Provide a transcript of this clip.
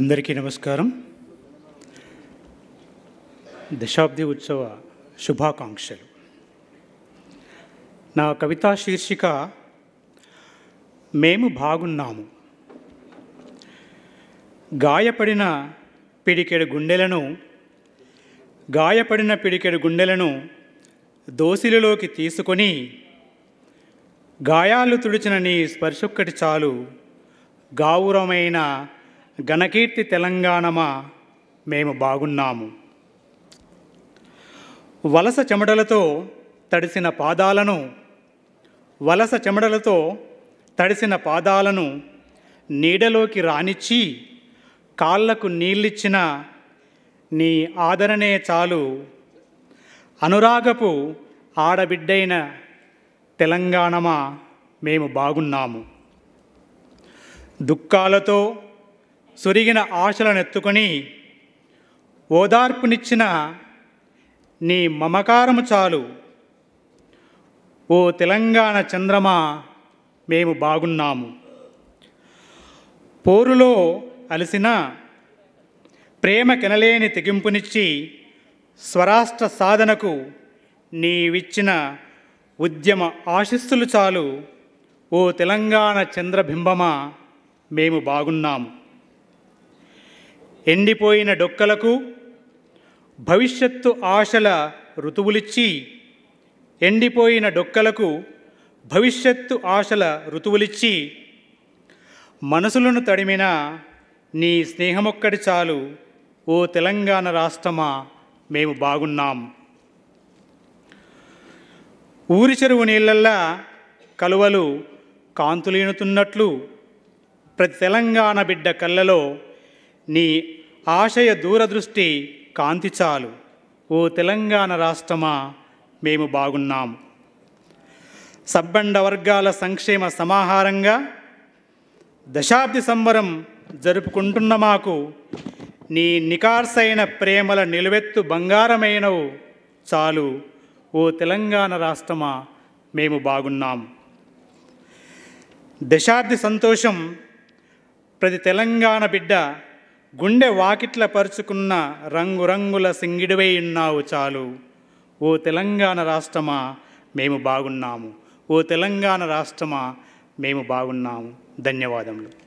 అందరికీ నమస్కారం దశాబ్ది ఉత్సవ శుభాకాంక్షలు నా కవితా శీర్షిక మేము బాగున్నాము గాయపడిన పిడికెడు గుండెలను గాయపడిన పిడికెడు గుండెలను దోసిలలోకి తీసుకొని గాయాలు తుడిచిన నీ స్పర్శొక్కటి చాలు గావురమైన ఘనకీర్తి తెలంగాణమా మేము బాగున్నాము వలస చెమడలతో తడిసిన పాదాలను వలస చెమడలతో తడిసిన పాదాలను నీడలోకి రానిచ్చి కాళ్లకు నీళ్ళిచ్చిన నీ ఆదరణే చాలు అనురాగపు ఆడబిడ్డైన తెలంగాణమా మేము బాగున్నాము దుఃఖాలతో సొరిగిన ఆశలను ఎత్తుకొని ఓదార్పునిచ్చిన నీ మమకారము చాలు ఓ తెలంగాణ చంద్రమా మేము బాగున్నాము పోరులో అలసిన ప్రేమ కెనలేని తెగింపునిచ్చి స్వరాష్ట్ర సాధనకు నీవిచ్చిన ఉద్యమ ఆశిస్సులు చాలు ఓ తెలంగాణ చంద్రబింబమా మేము బాగున్నాము ఎండిపోయిన డొక్కలకు భవిష్యత్తు ఆశల ఋతువులిచ్చి ఎండిపోయిన డొక్కలకు భవిష్యత్తు ఆశల ఋతువులిచ్చి మనసులను తడిమిన నీ స్నేహమొక్కటి చాలు ఓ తెలంగాణ రాష్ట్రమా మేము బాగున్నాం ఊరి చెరువు నీళ్ళల్లా కలువలు కాంతులీనుతున్నట్లు ప్రతి తెలంగాణ బిడ్డ కళ్ళలో నీ ఆశయ దూరదృష్టి కాంతి చాలు ఓ తెలంగాణ రాష్ట్రమా మేము బాగున్నాం సబ్బండ వర్గాల సంక్షేమ సమాహారంగా దశాబ్ది సంబరం జరుపుకుంటున్న మాకు నీ నికార్సైన ప్రేమల నిలువెత్తు బంగారమైనవు చాలు ఓ తెలంగాణ రాష్ట్రమా మేము బాగున్నాం దశాబ్ది సంతోషం ప్రతి తెలంగాణ బిడ్డ గుండె వాకిట్ల పరుచుకున్న రంగురంగుల సింగిడివై ఉన్నావు చాలు ఓ తెలంగాణ రాష్ట్రమా మేము బాగున్నాము ఓ తెలంగాణ రాష్ట్రమా మేము బాగున్నాము ధన్యవాదములు